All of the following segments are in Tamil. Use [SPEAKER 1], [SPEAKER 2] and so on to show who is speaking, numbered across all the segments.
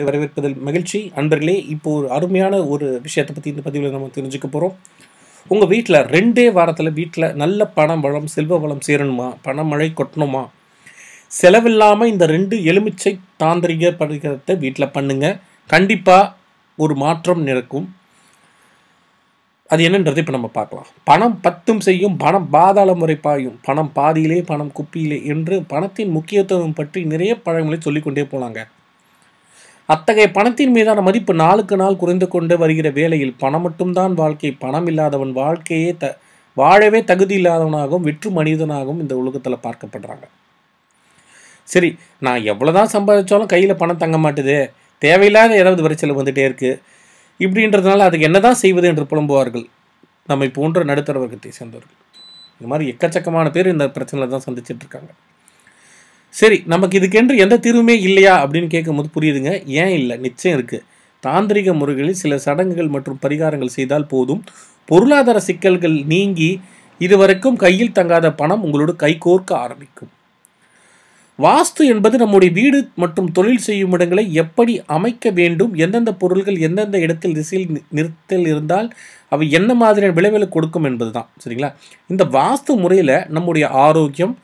[SPEAKER 1] உங்களை வரவேற்பதில் மகிழ்ச்சி அன்பர்களே இப்போ ஒரு அருமையான ஒரு விஷயத்தை பற்றி இந்த பதிவில் நம்ம தெரிஞ்சுக்க போகிறோம் உங்கள் வீட்டில் ரெண்டே வாரத்தில் வீட்டில் நல்ல பணம் வளம் செல்வ வளம் சேரணுமா பணமழை கொட்டணுமா செலவில்லாமல் இந்த ரெண்டு எலுமிச்சை தாந்திரிக படுகிறத வீட்டில் பண்ணுங்கள் கண்டிப்பாக ஒரு மாற்றம் நடக்கும் அது என்னன்றதை இப்போ நம்ம பார்க்கலாம் பணம் பத்தும் செய்யும் பணம் பாதாள முறை பாயும் பணம் பாதியிலே பணம் குப்பியிலே என்று பணத்தின் முக்கியத்துவம் பற்றி நிறைய பழங்களை சொல்லிக்கொண்டே போனாங்க அத்தகைய பணத்தின் மீதான மதிப்பு நாளுக்கு நாள் குறைந்து கொண்டு வருகிற வேளையில் பணம் மட்டும்தான் வாழ்க்கை பணம் இல்லாதவன் வாழ்க்கையே த வாழவே தகுதி இல்லாதவனாகவும் வெற்று மனிதனாகவும் இந்த உலகத்தில் பார்க்கப்படுறாங்க சரி நான் எவ்வளோ தான் சம்பாதிச்சாலும் கையில் பணம் தங்க மாட்டுது தேவையில்லாத ஏதாவது விரைச்சல் வந்துகிட்டே இருக்குது இப்படின்றதுனால அதுக்கு என்ன தான் செய்வது என்று புலம்புவார்கள் நம்மை போன்ற நடுத்தர வர்க்கத்தை சேர்ந்தவர்கள் இந்த மாதிரி எக்கச்சக்கமான பேர் இந்த பிரச்சனையில் தான் இருக்காங்க சரி நமக்கு இதுக்கென்று எந்த தீர்வுமே இல்லையா அப்படின்னு கேட்கும்போது புரியுதுங்க ஏன் இல்லை நிச்சயம் இருக்குது தாந்திரிக முறைகளில் சில சடங்குகள் மற்றும் பரிகாரங்கள் செய்தால் போதும் பொருளாதார சிக்கல்கள் நீங்கி இதுவரைக்கும் கையில் தங்காத பணம் உங்களோட கைகோர்க்க ஆரம்பிக்கும் வாஸ்து என்பது நம்முடைய வீடு மற்றும் தொழில் செய்யும் இடங்களை எப்படி அமைக்க வேண்டும் எந்தெந்த பொருள்கள் எந்தெந்த இடத்தில் திசையில் நிறுத்தல் இருந்தால் அவை என்ன மாதிரியான விளைவுகளை கொடுக்கும் என்பது தான் சரிங்களா இந்த வாஸ்து முறையில் நம்முடைய ஆரோக்கியம்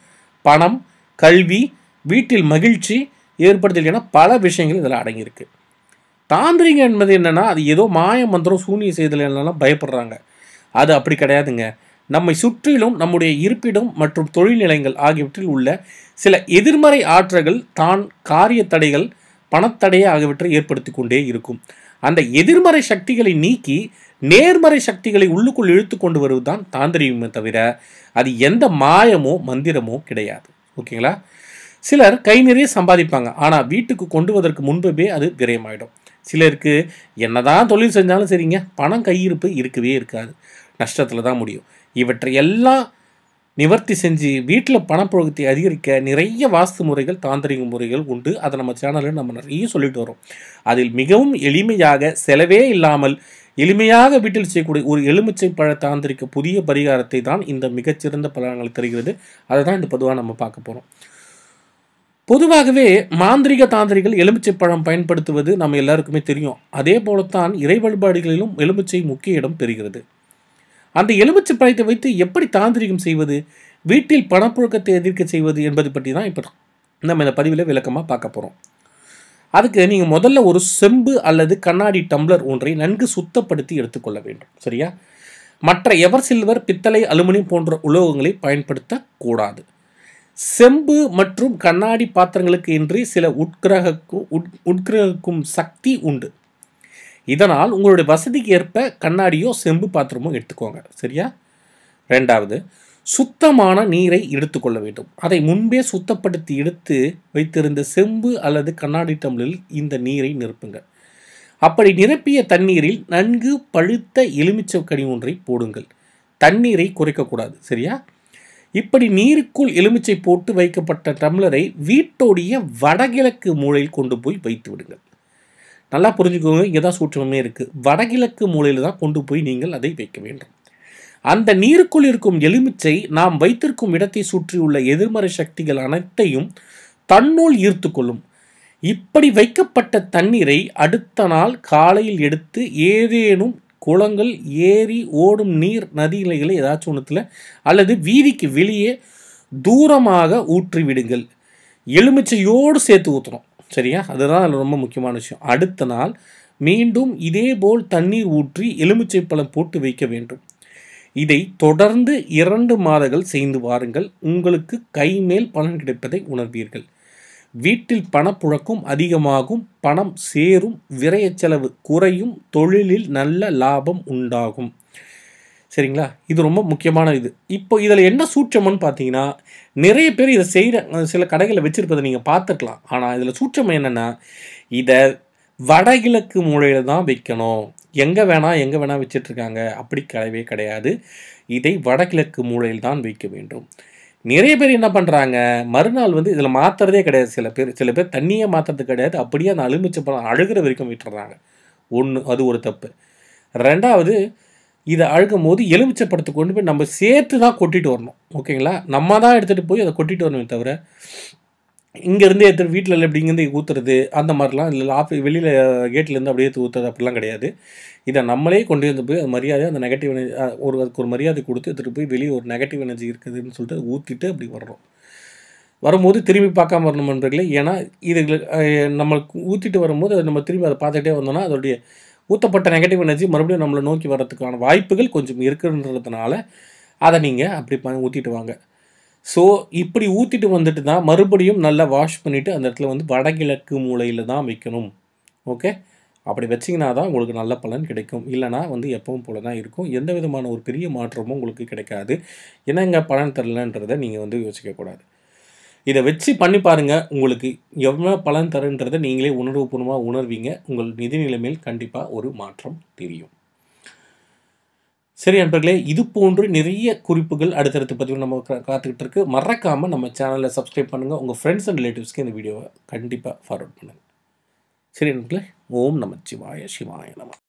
[SPEAKER 1] பணம் கல்வி வீட்டில் மகிழ்ச்சி ஏற்படுத்தல் என பல விஷயங்கள் இதில் அடங்கியிருக்கு தாந்திரிகம் என்பது என்னென்னா அது ஏதோ மாய மந்திரம் சூனிய செய்தல் என்னெல்லாம் பயப்படுறாங்க அது அப்படி கிடையாதுங்க நம்மை சுற்றிலும் நம்முடைய இருப்பிடம் மற்றும் தொழில் நிலையங்கள் ஆகியவற்றில் உள்ள சில எதிர்மறை ஆற்றல்கள் தான் காரிய தடைகள் பணத்தடையே ஆகியவற்றை ஏற்படுத்தி கொண்டே இருக்கும் அந்த எதிர்மறை சக்திகளை நீக்கி நேர்மறை சக்திகளை உள்ளுக்குள் இழுத்து கொண்டு வருவது தான் தாந்திரிகமே தவிர அது எந்த மாயமோ மந்திரமோ கிடையாது ஓகேங்களா சிலர் கை நிறைய சம்பாதிப்பாங்க ஆனால் வீட்டுக்கு கொண்டு வதற்கு முன்பே அது விரயமாயிடும் சிலருக்கு என்னதான் தொழில் செஞ்சாலும் சரிங்க பணம் கையிருப்பு இருக்கவே இருக்காது நஷ்டத்தில் தான் முடியும் இவற்றை எல்லாம் நிவர்த்தி செஞ்சு வீட்டில் பணப்புழக்கத்தை அதிகரிக்க நிறைய வாஸ்து முறைகள் தாந்திரிக முறைகள் உண்டு அதை நம்ம சேனலில் நம்ம நிறைய சொல்லிட்டு வரோம் அதில் மிகவும் எளிமையாக செலவே இல்லாமல் எளிமையாக வீட்டில் செய்யக்கூடிய ஒரு எலுமிச்சை பழ தாந்திரிக்க புதிய பரிகாரத்தை தான் இந்த மிகச்சிறந்த பலன்களை தருகிறது அதை தான் இந்த பொதுவாக நம்ம பார்க்க போகிறோம் பொதுவாகவே மாந்திரிக தாந்திரிகள் எலுமிச்சை பழம் பயன்படுத்துவது நம்ம எல்லாருக்குமே தெரியும் அதே போலத்தான் இறை வழிபாடுகளிலும் எலுமிச்சை முக்கிய இடம் பெறுகிறது அந்த எலுமிச்சை பழத்தை வைத்து எப்படி தாந்திரிகம் செய்வது வீட்டில் பணப்புழக்கத்தை எதிர்க்க செய்வது என்பது பற்றி தான் இப்போ நம்ம இந்த பதிவில் விளக்கமாக பார்க்க போகிறோம் அதுக்கு நீங்கள் முதல்ல ஒரு செம்பு அல்லது கண்ணாடி டம்ளர் ஒன்றை நன்கு சுத்தப்படுத்தி எடுத்துக்கொள்ள வேண்டும் சரியா மற்ற எவர் சில்வர் பித்தளை அலுமினியம் போன்ற உலோகங்களை பயன்படுத்தக்கூடாது செம்பு மற்றும் கண்ணாடி பாத்திரங்களுக்கு இன்றி சில உட்கிரகக்கும் உட்கிரகக்கும் சக்தி உண்டு இதனால் உங்களுடைய வசதிக்கு ஏற்ப கண்ணாடியோ செம்பு பாத்திரமோ எடுத்துக்கோங்க சரியா ரெண்டாவது சுத்தமான நீரை எடுத்துக்கொள்ள வேண்டும் அதை முன்பே சுத்தப்படுத்தி எடுத்து வைத்திருந்த செம்பு அல்லது கண்ணாடி டம்ளில் இந்த நீரை நிரப்புங்க அப்படி நிரப்பிய தண்ணீரில் நன்கு பழுத்த எலுமிச்சை கனி ஒன்றை போடுங்கள் தண்ணீரை குறைக்கக்கூடாது சரியா இப்படி நீருக்குள் எலுமிச்சை போட்டு வைக்கப்பட்ட டம்ளரை வீட்டோடைய வடகிழக்கு மூலையில் கொண்டு போய் வைத்து விடுங்கள் நல்லா புரிஞ்சுக்கோங்க இங்கே தான் சூட்சமே இருக்குது வடகிழக்கு மூலையில் தான் கொண்டு போய் நீங்கள் அதை வைக்க வேண்டும் அந்த நீருக்குள் இருக்கும் எலுமிச்சை நாம் வைத்திருக்கும் இடத்தை சுற்றியுள்ள எதிர்மறை சக்திகள் அனைத்தையும் தன்னுள் ஈர்த்து கொள்ளும் இப்படி வைக்கப்பட்ட தண்ணீரை அடுத்த நாள் காலையில் எடுத்து ஏதேனும் குளங்கள் ஏரி ஓடும் நீர் நதிநிலைகளை ஏதாச்சும் ஒன்றுத்தில் அல்லது வீதிக்கு வெளியே தூரமாக ஊற்றி விடுங்கள் எலுமிச்சையோடு சேர்த்து ஊற்றணும் சரியா அதுதான் அதில் ரொம்ப முக்கியமான விஷயம் அடுத்த நாள் மீண்டும் இதே போல் தண்ணீர் ஊற்றி எலுமிச்சை பழம் போட்டு வைக்க வேண்டும் இதை தொடர்ந்து இரண்டு மாதங்கள் செய்து வாருங்கள் உங்களுக்கு கைமேல் பலன் கிடைப்பதை உணர்வீர்கள் வீட்டில் பணப்புழக்கம் அதிகமாகும் பணம் சேரும் விரைய செலவு குறையும் தொழிலில் நல்ல லாபம் உண்டாகும் சரிங்களா இது ரொம்ப முக்கியமான இது இப்போ இதில் என்ன சூட்சம்னு பார்த்தீங்கன்னா நிறைய பேர் இதை செய்கிற சில கடைகளில் வச்சுருப்பதை நீங்கள் பார்த்துக்கலாம் ஆனால் இதில் சூட்சம் என்னென்னா இதை வடகிழக்கு மூலையில் தான் வைக்கணும் எங்கே வேணால் எங்கே வேணால் வச்சிட்ருக்காங்க அப்படி கிடையவே கிடையாது இதை வடகிழக்கு மூலையில் தான் வைக்க வேண்டும் நிறைய பேர் என்ன பண்ணுறாங்க மறுநாள் வந்து இதில் மாற்றுறதே கிடையாது சில பேர் சில பேர் தண்ணியே மாற்றுறது கிடையாது அப்படியே அந்த அலுமிச்ச பழம் அழுகிற வரைக்கும் விட்டுறாங்க ஒன்று அது ஒரு தப்பு ரெண்டாவது இதை அழுகும் போது எலுமிச்சப்படத்தை கொண்டு போய் நம்ம சேர்த்து தான் கொட்டிட்டு வரணும் ஓகேங்களா நம்ம தான் எடுத்துகிட்டு போய் அதை கொட்டிட்டு வரணுமே தவிர இங்கேருந்து எடுத்து வீட்டில் இங்கேருந்து ஊற்றுறது அந்த மாதிரிலாம் இல்லை ஆஃபீஸ் வெளியில் கேட்லேருந்து அப்படியே ஊற்றுறது அப்படிலாம் கிடையாது இதை நம்மளே கொண்டு வந்து போய் அது மரியாதை அந்த நெகட்டிவ் எனர்ஜி ஒரு அதுக்கு ஒரு மரியாதை கொடுத்து எடுத்துகிட்டு போய் வெளியே ஒரு நெகட்டிவ் எனர்ஜி இருக்குதுன்னு சொல்லிட்டு ஊற்றிட்டு அப்படி வர்றோம் வரும்போது திரும்பி பார்க்காம வரணும் நண்பர்களே ஏன்னா இது நம்மளுக்கு ஊற்றிட்டு வரும்போது நம்ம திரும்பி அதை பார்த்துட்டே வந்தோம்னா அதோடைய ஊற்றப்பட்ட நெகட்டிவ் எனர்ஜி மறுபடியும் நம்மளை நோக்கி வர்றதுக்கான வாய்ப்புகள் கொஞ்சம் இருக்குன்றதுனால அதை நீங்கள் அப்படி ஊற்றிட்டு வாங்க ஸோ இப்படி ஊற்றிட்டு வந்துட்டு தான் மறுபடியும் நல்லா வாஷ் பண்ணிவிட்டு அந்த இடத்துல வந்து வடகிழக்கு மூலையில் தான் வைக்கணும் ஓகே அப்படி வச்சிங்கன்னா தான் உங்களுக்கு நல்ல பலன் கிடைக்கும் இல்லைனா வந்து எப்பவும் போல தான் இருக்கும் எந்த விதமான ஒரு பெரிய மாற்றமும் உங்களுக்கு கிடைக்காது என்னங்க பலன் தரலன்றதை நீங்கள் வந்து யோசிக்கக்கூடாது இதை வச்சு பண்ணி பாருங்கள் உங்களுக்கு எவ்வளோ பலன் தருன்றதை நீங்களே உணர்வுபூர்வமாக உணர்வீங்க உங்கள் நிதி நிலைமையில் கண்டிப்பாக ஒரு மாற்றம் தெரியும் சரி நண்பர்களே இது போன்று நிறைய குறிப்புகள் அடுத்தடுத்த பதிவு நம்ம காத்துக்கிட்டு இருக்கு மறக்காமல் நம்ம சேனலில் சப்ஸ்கிரைப் பண்ணுங்கள் உங்கள் ஃப்ரெண்ட்ஸ் அண்ட் ரிலேட்டிவ்ஸ்க்கு இந்த வீடியோவை கண்டிப்பாக ஃபார்வர்ட் பண்ணுங்கள் சரி நண்பர்களே ஓம் சிவாய சிவாய நம